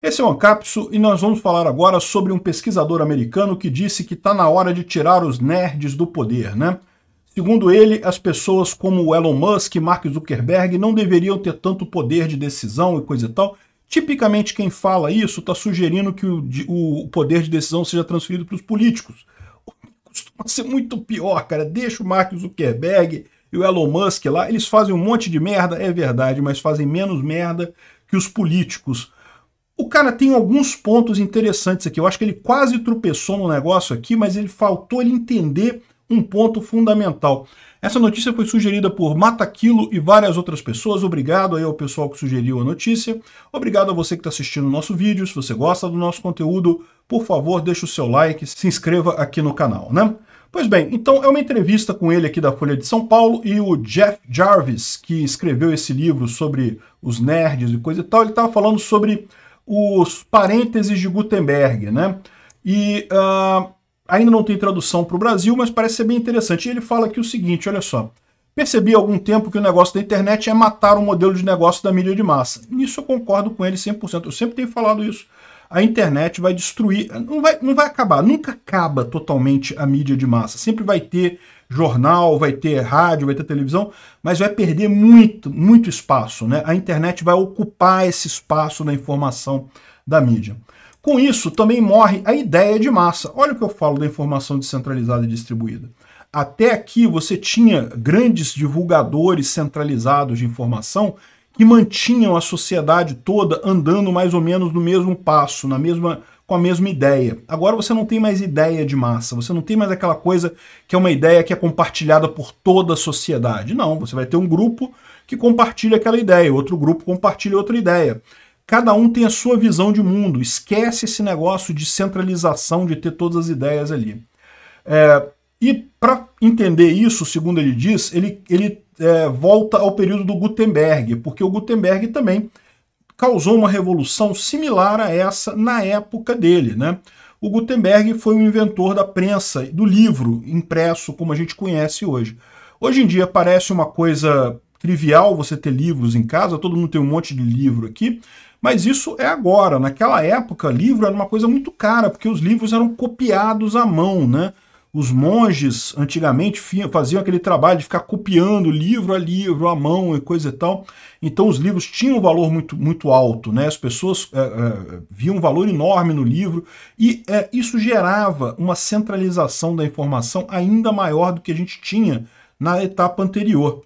Esse é o Ancapsu e nós vamos falar agora sobre um pesquisador americano que disse que está na hora de tirar os nerds do poder, né? Segundo ele, as pessoas como Elon Musk e Mark Zuckerberg não deveriam ter tanto poder de decisão e coisa e tal. Tipicamente quem fala isso está sugerindo que o, o poder de decisão seja transferido para os políticos. Costuma ser muito pior, cara. Deixa o Mark Zuckerberg e o Elon Musk lá. Eles fazem um monte de merda, é verdade, mas fazem menos merda que os políticos o cara tem alguns pontos interessantes aqui. Eu acho que ele quase tropeçou no negócio aqui, mas ele faltou ele entender um ponto fundamental. Essa notícia foi sugerida por Mataquilo e várias outras pessoas. Obrigado aí ao pessoal que sugeriu a notícia. Obrigado a você que está assistindo o nosso vídeo. Se você gosta do nosso conteúdo, por favor, deixe o seu like, se inscreva aqui no canal, né? Pois bem, então é uma entrevista com ele aqui da Folha de São Paulo e o Jeff Jarvis, que escreveu esse livro sobre os nerds e coisa e tal, ele estava falando sobre os parênteses de Gutenberg, né? E uh, ainda não tem tradução para o Brasil, mas parece ser bem interessante. E ele fala aqui o seguinte, olha só. Percebi há algum tempo que o negócio da internet é matar o modelo de negócio da mídia de massa. Nisso eu concordo com ele 100%. Eu sempre tenho falado isso a internet vai destruir, não vai, não vai acabar, nunca acaba totalmente a mídia de massa. Sempre vai ter jornal, vai ter rádio, vai ter televisão, mas vai perder muito, muito espaço. Né? A internet vai ocupar esse espaço da informação da mídia. Com isso, também morre a ideia de massa. Olha o que eu falo da informação descentralizada e distribuída. Até aqui você tinha grandes divulgadores centralizados de informação que mantinham a sociedade toda andando mais ou menos no mesmo passo, na mesma com a mesma ideia. Agora você não tem mais ideia de massa, você não tem mais aquela coisa que é uma ideia que é compartilhada por toda a sociedade. Não, você vai ter um grupo que compartilha aquela ideia, outro grupo compartilha outra ideia. Cada um tem a sua visão de mundo, esquece esse negócio de centralização, de ter todas as ideias ali. É, e para entender isso, segundo ele diz, ele, ele é, volta ao período do Gutenberg, porque o Gutenberg também causou uma revolução similar a essa na época dele. Né? O Gutenberg foi o inventor da prensa, do livro impresso, como a gente conhece hoje. Hoje em dia parece uma coisa trivial você ter livros em casa, todo mundo tem um monte de livro aqui, mas isso é agora. Naquela época, livro era uma coisa muito cara, porque os livros eram copiados à mão, né? Os monges antigamente faziam aquele trabalho de ficar copiando livro a livro, à mão e coisa e tal. Então os livros tinham um valor muito, muito alto, né? As pessoas é, é, viam um valor enorme no livro e é, isso gerava uma centralização da informação ainda maior do que a gente tinha na etapa anterior.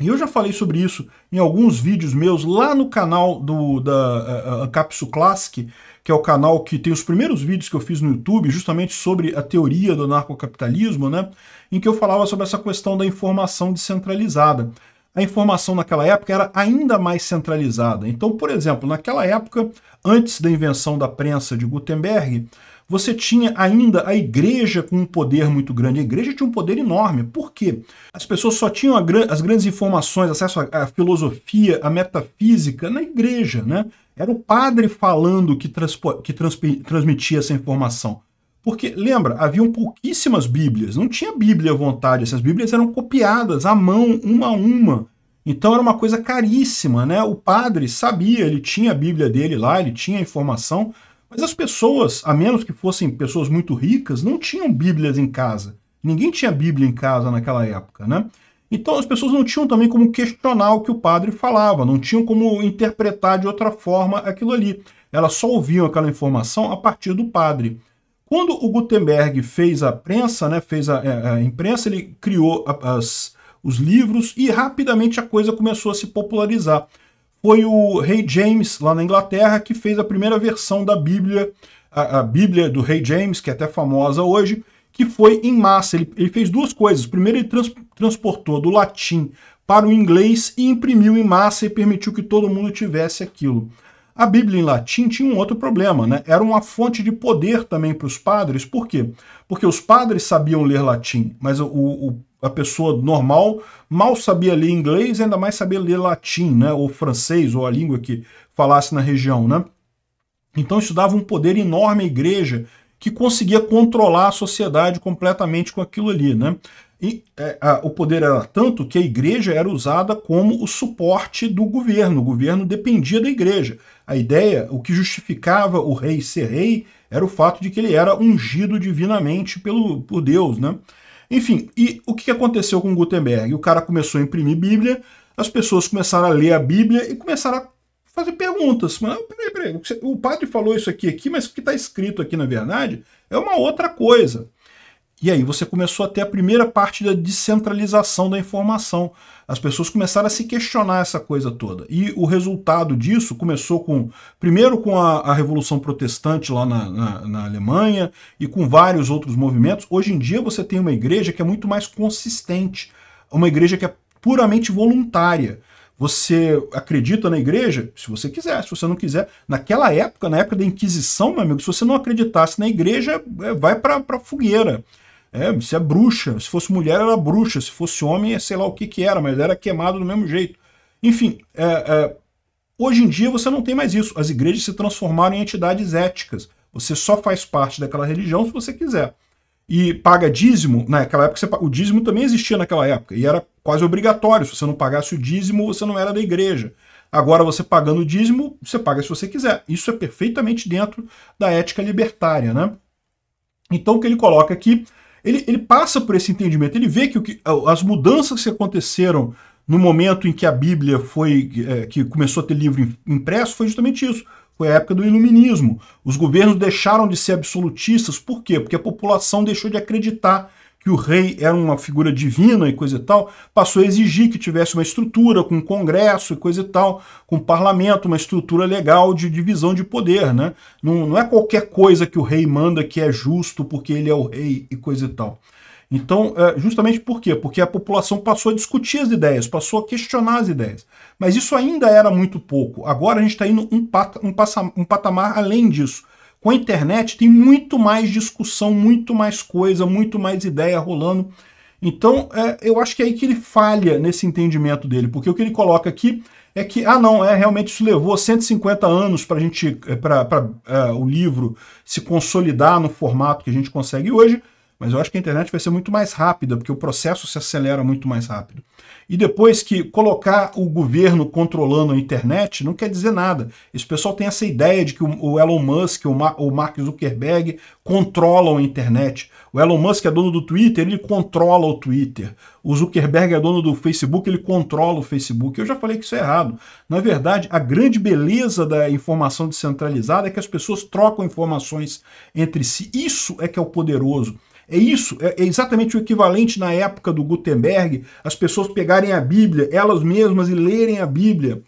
E eu já falei sobre isso em alguns vídeos meus lá no canal do da uh, Capsu Classic, que é o canal que tem os primeiros vídeos que eu fiz no YouTube, justamente sobre a teoria do anarcocapitalismo, né? Em que eu falava sobre essa questão da informação descentralizada. A informação naquela época era ainda mais centralizada. Então, por exemplo, naquela época, antes da invenção da prensa de Gutenberg, você tinha ainda a igreja com um poder muito grande. A igreja tinha um poder enorme. Por quê? As pessoas só tinham as grandes informações, acesso à filosofia, à metafísica na igreja, né? Era o padre falando que, transpo... que trans... transmitia essa informação. Porque, lembra, haviam pouquíssimas Bíblias, não tinha Bíblia à vontade, essas Bíblias eram copiadas à mão, uma a uma. Então era uma coisa caríssima, né? O padre sabia, ele tinha a Bíblia dele lá, ele tinha a informação, mas as pessoas, a menos que fossem pessoas muito ricas, não tinham Bíblias em casa. Ninguém tinha Bíblia em casa naquela época, né? Então as pessoas não tinham também como questionar o que o padre falava, não tinham como interpretar de outra forma aquilo ali. Elas só ouviam aquela informação a partir do padre. Quando o Gutenberg fez a prensa, né, fez a, é, a imprensa, ele criou as, os livros e rapidamente a coisa começou a se popularizar foi o rei James, lá na Inglaterra, que fez a primeira versão da Bíblia, a, a Bíblia do rei James, que é até famosa hoje, que foi em massa. Ele, ele fez duas coisas. Primeiro, ele trans, transportou do latim para o inglês e imprimiu em massa e permitiu que todo mundo tivesse aquilo. A Bíblia em latim tinha um outro problema, né? Era uma fonte de poder também para os padres. Por quê? Porque os padres sabiam ler latim, mas o, o, a pessoa normal mal sabia ler inglês, ainda mais sabia ler latim, né? Ou francês, ou a língua que falasse na região, né? Então isso dava um poder enorme à igreja que conseguia controlar a sociedade completamente com aquilo ali, né? E é, a, o poder era tanto que a igreja era usada como o suporte do governo. O governo dependia da igreja. A ideia, o que justificava o rei ser rei, era o fato de que ele era ungido divinamente pelo, por Deus, né? Enfim, e o que aconteceu com Gutenberg? O cara começou a imprimir Bíblia, as pessoas começaram a ler a Bíblia e começaram a fazer perguntas. Mas, peraí, peraí, o padre falou isso aqui, aqui, mas o que está escrito aqui, na verdade, é uma outra coisa. E aí você começou a ter a primeira parte da descentralização da informação. As pessoas começaram a se questionar essa coisa toda. E o resultado disso começou com, primeiro com a, a Revolução Protestante lá na, na, na, Alemanha e com vários outros movimentos. Hoje em dia você tem uma igreja que é muito mais consistente, uma igreja que é puramente voluntária. Você acredita na igreja? Se você quiser, se você não quiser. Naquela época, na época da Inquisição, meu amigo, se você não acreditasse na igreja, é, vai para a fogueira. É, você é bruxa. Se fosse mulher, era bruxa. Se fosse homem, é sei lá o que, que era, mas era queimado do mesmo jeito. Enfim, é, é, hoje em dia você não tem mais isso. As igrejas se transformaram em entidades éticas. Você só faz parte daquela religião se você quiser e paga dízimo, naquela época você, o dízimo também existia naquela época e era quase obrigatório. Se você não pagasse o dízimo, você não era da igreja. Agora você pagando o dízimo, você paga se você quiser. Isso é perfeitamente dentro da ética libertária, né? Então o que ele coloca aqui, ele, ele passa por esse entendimento, ele vê que, que as mudanças que aconteceram no momento em que a Bíblia foi, é, que começou a ter livro impresso, foi justamente isso foi a época do iluminismo. Os governos deixaram de ser absolutistas. Por quê? Porque a população deixou de acreditar que o rei era uma figura divina e coisa e tal, passou a exigir que tivesse uma estrutura com um congresso e coisa e tal, com um parlamento, uma estrutura legal de divisão de poder, né? Não, não é qualquer coisa que o rei manda que é justo porque ele é o rei e coisa e tal. Então, é, justamente por quê? Porque a população passou a discutir as ideias, passou a questionar as ideias. Mas isso ainda era muito pouco. Agora a gente está indo um, pata, um, passa, um patamar além disso. Com a internet tem muito mais discussão, muito mais coisa, muito mais ideia rolando. Então, é, eu acho que é aí que ele falha nesse entendimento dele, porque o que ele coloca aqui é que, ah, não, é realmente isso levou 150 anos para a gente, é, para é, o livro se consolidar no formato que a gente consegue hoje, mas eu acho que a internet vai ser muito mais rápida, porque o processo se acelera muito mais rápido. E depois que colocar o governo controlando a internet não quer dizer nada. Esse pessoal tem essa ideia de que o Elon Musk, o Mark Zuckerberg controlam a internet. O Elon Musk é dono do Twitter, ele controla o Twitter. O Zuckerberg é dono do Facebook, ele controla o Facebook. Eu já falei que isso é errado. Na verdade, a grande beleza da informação descentralizada é que as pessoas trocam informações entre si. Isso é que é o poderoso. É isso, é, é exatamente o equivalente na época do Gutenberg, as pessoas pegarem a Bíblia, elas mesmas, e lerem a Bíblia.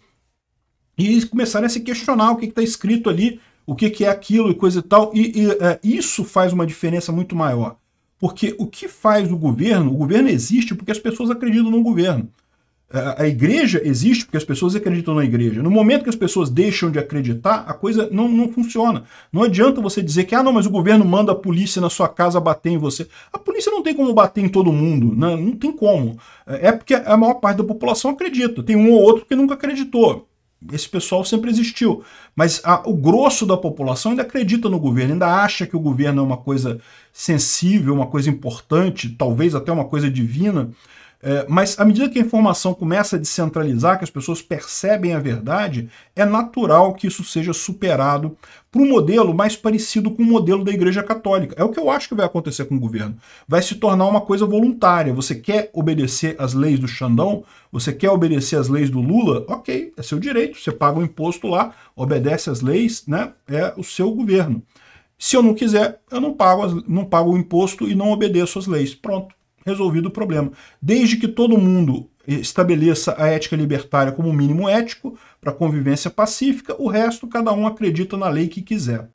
E começarem a se questionar o que está escrito ali, o que, que, é aquilo e coisa e tal. E, e é, isso faz uma diferença muito maior. Porque o que faz o governo? O governo existe porque as pessoas acreditam no governo. A, igreja existe porque as pessoas acreditam na igreja. No momento que as pessoas deixam de acreditar, a coisa não, não funciona. Não adianta você dizer que, ah, não, mas o governo manda a polícia na sua casa bater em você. A polícia não tem como bater em todo mundo, né? não tem como. É, é porque a maior parte da população acredita. Tem um ou outro que nunca acreditou esse pessoal sempre existiu. Mas a, o grosso da população ainda acredita no governo, ainda acha que o governo é uma coisa sensível, uma coisa importante, talvez até uma coisa divina. É, mas à medida que a informação começa a descentralizar, que as pessoas percebem a verdade, é natural que isso seja superado para um modelo mais parecido com o modelo da Igreja Católica. É o que eu acho que vai acontecer com o governo. Vai se tornar uma coisa voluntária. Você quer obedecer às leis do Xandão? Você quer obedecer às leis do Lula? Ok, é seu direito. Você paga o imposto lá, obedece às leis, né? É o seu governo. Se eu não quiser, eu não pago, não pago o imposto e não obedeço às leis. Pronto, resolvido o problema. Desde que todo mundo estabeleça a ética libertária como mínimo ético para convivência pacífica, o resto cada um acredita na lei que quiser.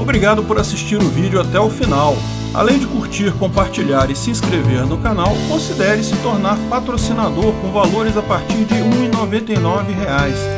Obrigado por assistir o vídeo até o final. Além de curtir, compartilhar e se inscrever no canal, considere se tornar patrocinador com valores a partir de R$ 1,99